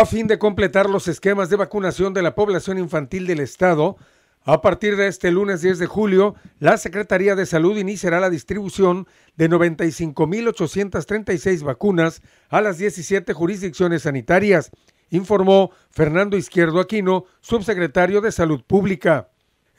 a fin de completar los esquemas de vacunación de la población infantil del Estado, a partir de este lunes 10 de julio, la Secretaría de Salud iniciará la distribución de 95.836 vacunas a las 17 jurisdicciones sanitarias, informó Fernando Izquierdo Aquino, subsecretario de Salud Pública.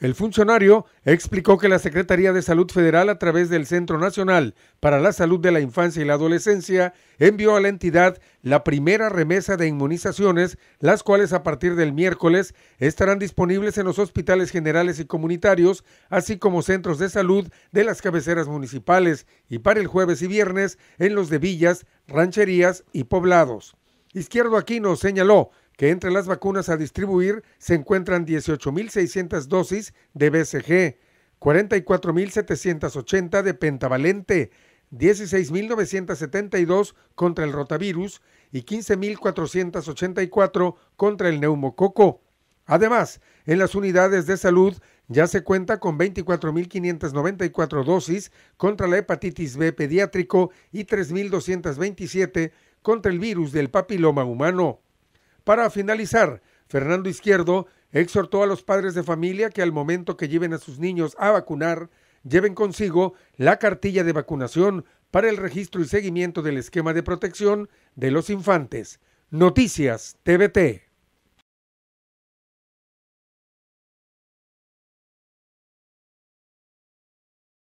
El funcionario explicó que la Secretaría de Salud Federal, a través del Centro Nacional para la Salud de la Infancia y la Adolescencia, envió a la entidad la primera remesa de inmunizaciones, las cuales a partir del miércoles estarán disponibles en los hospitales generales y comunitarios, así como centros de salud de las cabeceras municipales y para el jueves y viernes en los de villas, rancherías y poblados. Izquierdo nos señaló que entre las vacunas a distribuir se encuentran 18.600 dosis de BCG, 44.780 de pentavalente, 16.972 contra el rotavirus y 15.484 contra el neumococo. Además, en las unidades de salud ya se cuenta con 24.594 dosis contra la hepatitis B pediátrico y 3.227 contra el virus del papiloma humano. Para finalizar, Fernando Izquierdo exhortó a los padres de familia que al momento que lleven a sus niños a vacunar, lleven consigo la cartilla de vacunación para el registro y seguimiento del esquema de protección de los infantes. Noticias TVT.